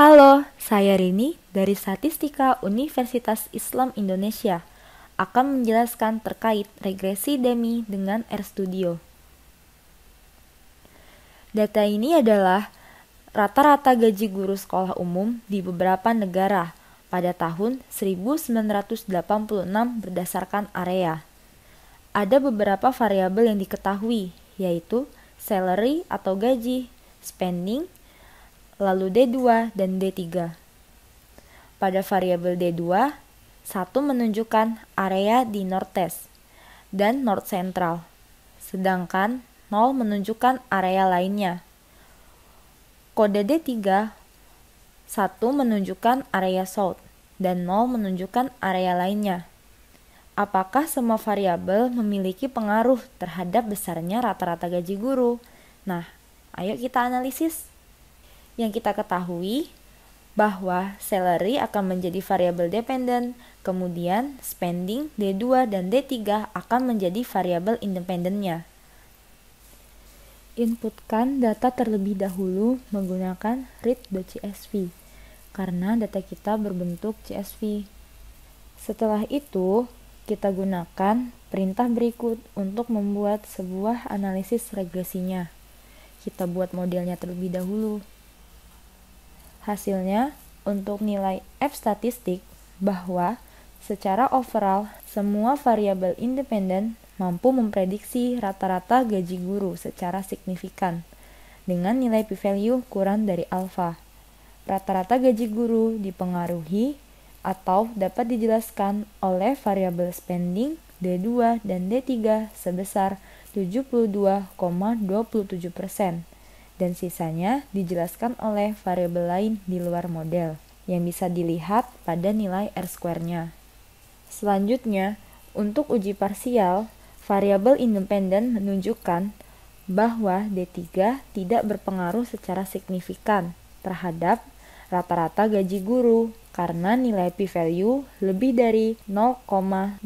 Halo, saya Rini dari Statistika Universitas Islam Indonesia akan menjelaskan terkait regresi demi dengan RStudio. Data ini adalah rata-rata gaji guru sekolah umum di beberapa negara pada tahun 1986 berdasarkan area. Ada beberapa variabel yang diketahui, yaitu salary atau gaji, spending, lalu D2 dan D3. Pada variabel D2, 1 menunjukkan area di northeast dan north central, sedangkan 0 menunjukkan area lainnya. Kode D3, 1 menunjukkan area south dan 0 menunjukkan area lainnya. Apakah semua variabel memiliki pengaruh terhadap besarnya rata-rata gaji guru? Nah, ayo kita analisis yang kita ketahui bahwa salary akan menjadi variabel dependent, kemudian spending D2 dan D3 akan menjadi variabel independennya. Inputkan data terlebih dahulu menggunakan read.csv karena data kita berbentuk CSV. Setelah itu, kita gunakan perintah berikut untuk membuat sebuah analisis regresinya. Kita buat modelnya terlebih dahulu. Hasilnya, untuk nilai F statistik, bahwa secara overall semua variabel independen mampu memprediksi rata-rata gaji guru secara signifikan dengan nilai p-value kurang dari alfa. Rata-rata gaji guru dipengaruhi atau dapat dijelaskan oleh variabel spending D2 dan D3 sebesar 72,27 persen dan sisanya dijelaskan oleh variabel lain di luar model yang bisa dilihat pada nilai R square-nya. Selanjutnya, untuk uji parsial, variabel independen menunjukkan bahwa D3 tidak berpengaruh secara signifikan terhadap rata-rata gaji guru karena nilai p-value lebih dari 0,05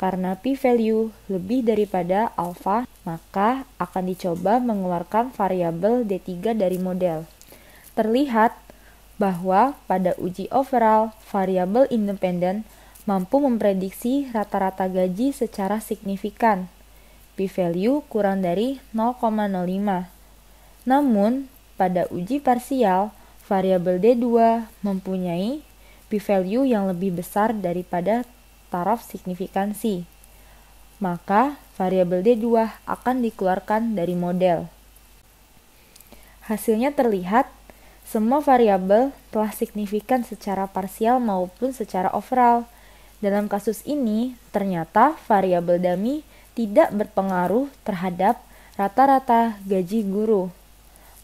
karena p-value lebih daripada alfa maka akan dicoba mengeluarkan variabel D3 dari model. Terlihat bahwa pada uji overall, variabel independen mampu memprediksi rata-rata gaji secara signifikan. P-value kurang dari 0,05. Namun, pada uji parsial, variabel D2 mempunyai p-value yang lebih besar daripada taraf signifikansi maka variabel D 2 akan dikeluarkan dari model. Hasilnya terlihat, semua variabel telah signifikan secara parsial maupun secara overall. Dalam kasus ini, ternyata variabel dummy tidak berpengaruh terhadap rata-rata gaji guru.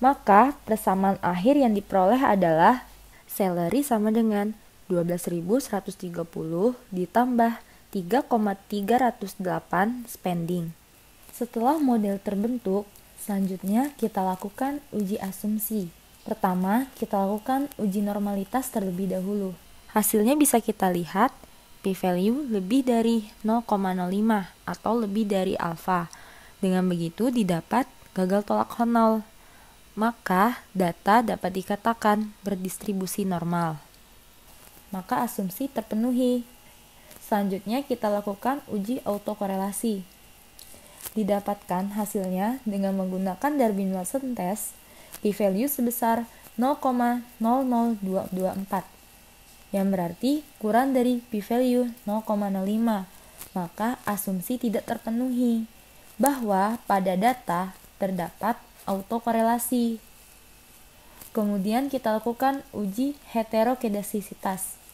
Maka, persamaan akhir yang diperoleh adalah salary sama dengan 12.130 ditambah 3,308 spending. Setelah model terbentuk, selanjutnya kita lakukan uji asumsi. Pertama, kita lakukan uji normalitas terlebih dahulu. Hasilnya bisa kita lihat p-value lebih dari 0,05 atau lebih dari alfa. Dengan begitu didapat gagal tolak H0. Maka data dapat dikatakan berdistribusi normal. Maka asumsi terpenuhi. Selanjutnya kita lakukan uji autokorelasi. Didapatkan hasilnya dengan menggunakan Darwin-Watson test di value sebesar 0,00224 yang berarti kurang dari p-value 0,05 maka asumsi tidak terpenuhi bahwa pada data terdapat autokorelasi. Kemudian kita lakukan uji heterokedasisitas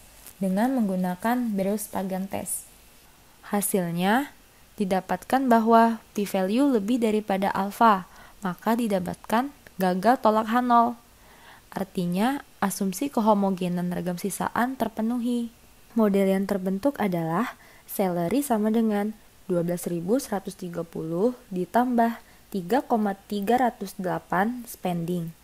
dengan menggunakan Berus Pagang Test. Hasilnya, didapatkan bahwa p-value lebih daripada alfa, maka didapatkan gagal tolak H0. Artinya, asumsi kehomogenan ragam sisaan terpenuhi. Model yang terbentuk adalah salary sama dengan 12.130 ditambah 3,308 spending